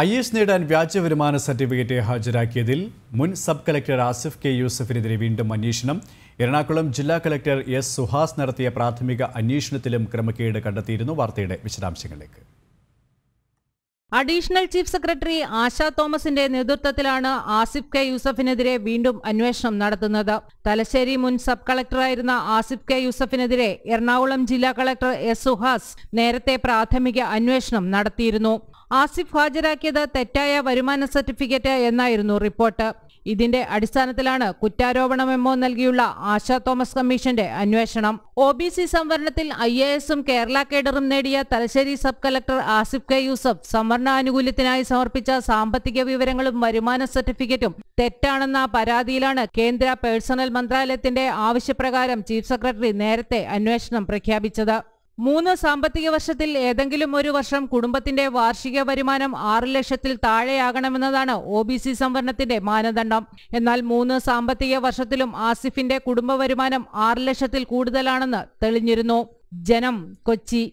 I S നേടാൻ വ്യാജ വരുമാന സർട്ടിഫിക്കറ്റ് ഹാജരാക്കിയതിൽ മുൻ സബ് കലക്ടർ ആസിഫ് കെ യൂസഫിനെതിരെ വീണ്ടും അന്വേഷണം എറണാകുളം ജില്ലാ കലക്ടർ എസ് സുഹാസ് നടത്തിയ പ്രാഥമിക അന്വേഷണത്തിലും ക്രമക്കേട് കണ്ടെത്തിയിരുന്നു വാർത്തയുടെ വിശദാംശങ്ങളിലേക്ക് അഡീഷണൽ ചീഫ് സെക്രട്ടറി ആശാ തോമസിന്റെ നേതൃത്വത്തിലാണ് ആസിഫ് കെ യൂസഫിനെതിരെ വീണ്ടും അന്വേഷണം നടത്തുന്നത് തലശ്ശേരി മുൻ സബ് കളക്ടറായിരുന്ന ആസിഫ് കെ യൂസഫിനെതിരെ എറണാകുളം ജില്ലാ കളക്ടർ എസ് സുഹാസ് നേരത്തെ പ്രാഥമിക അന്വേഷണം നടത്തിയിരുന്നു ആസിഫ് ഹാജരാക്കിയത് തെറ്റായ വരുമാന സർട്ടിഫിക്കറ്റ് എന്നായിരുന്നു റിപ്പോർട്ട് ഇതിന്റെ അടിസ്ഥാനത്തിലാണ് കുറ്റാരോപണ മെമ്മോ നൽകിയുള്ള ആശാ തോമസ് കമ്മീഷന്റെ അന്വേഷണം ഒ ബി സി സംവരണത്തിൽ ഐ എ എസും കേരള കേഡറും നേടിയ Thalassery sub collector Asif K Yusuf സംവരണ ആനുകൂല്യത്തിനായി സമർപ്പിച്ച സാമ്പത്തിക വിവരങ്ങളും വരുമാന സർട്ടിഫിക്കറ്റും തെറ്റാണെന്ന പരാതിയിലാണ് കേന്ദ്ര പേഴ്സണൽ മന്ത്രാലയത്തിന്റെ ആവശ്യപ്രകാരം ചീഫ് സെക്രട്ടറി നേരത്തെ അന്വേഷണം പ്രഖ്യാപിച്ചത് മൂന്ന് സാമ്പത്തിക വർഷത്തിൽ ഏതെങ്കിലും ഒരു വർഷം കുടുംബത്തിന്റെ വാർഷിക വരുമാനം ആറ് ലക്ഷത്തിൽ താഴെയാകണമെന്നതാണ് ഒ ബി സി സംവരണത്തിന്റെ മാനദണ്ഡം എന്നാൽ മൂന്ന് സാമ്പത്തിക വർഷത്തിലും ആസിഫിന്റെ കുടുംബ വരുമാനം ആറ് ലക്ഷത്തിൽ കൂടുതലാണെന്ന് തെളിഞ്ഞിരുന്നു ജനം കൊച്ചി